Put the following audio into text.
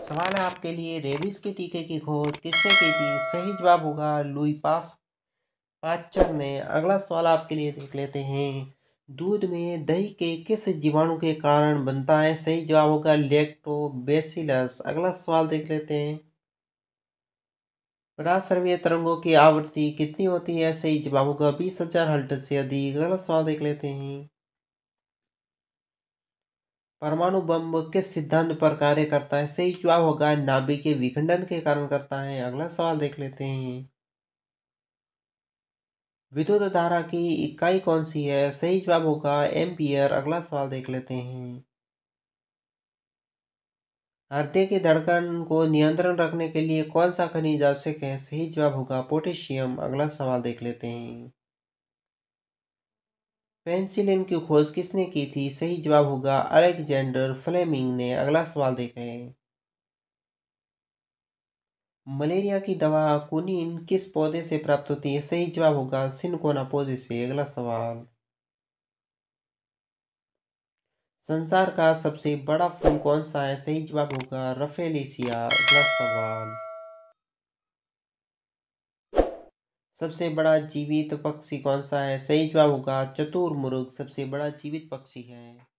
सवाल है आपके लिए रेबिस के टीके की खोज किसने की थी सही जवाब होगा लुई पास पाचर ने अगला सवाल आपके लिए देख लेते हैं दूध में दही के किस जीवाणु के कारण बनता है सही जवाब होगा लेक्टोबेसिलस अगला सवाल देख लेते हैं परासर्वीय तरंगों की आवृत्ति कितनी होती है सही जवाब होगा बीस हजार हल्ट से अधिक अगला सवाल देख लेते हैं परमाणु बम किस सिद्धांत पर कार्य करता है सही जवाब होगा नाभिक के विखंडन के कारण करता है अगला सवाल देख लेते हैं विद्युत धारा की इकाई कौन सी है सही जवाब होगा एम्पियर अगला सवाल देख लेते हैं हृदय की धड़कन को नियंत्रण रखने के लिए कौन सा खनिज आवश्यक है सही जवाब होगा पोटेशियम अगला सवाल देख लेते हैं पेंसिलिन की खोज किसने की थी सही जवाब होगा अलेक्जेंडर फ्लेमिंग ने अगला सवाल देख रहे मलेरिया की दवा कुनिन किस पौधे से प्राप्त होती है सही जवाब होगा सिनकोना पौधे से अगला सवाल संसार का सबसे बड़ा फूल कौन सा है सही जवाब होगा रफेलिसिया अगला सवाल सबसे बड़ा जीवित पक्षी कौन सा है सही जवाब होगा मुर्ग सबसे बड़ा जीवित पक्षी है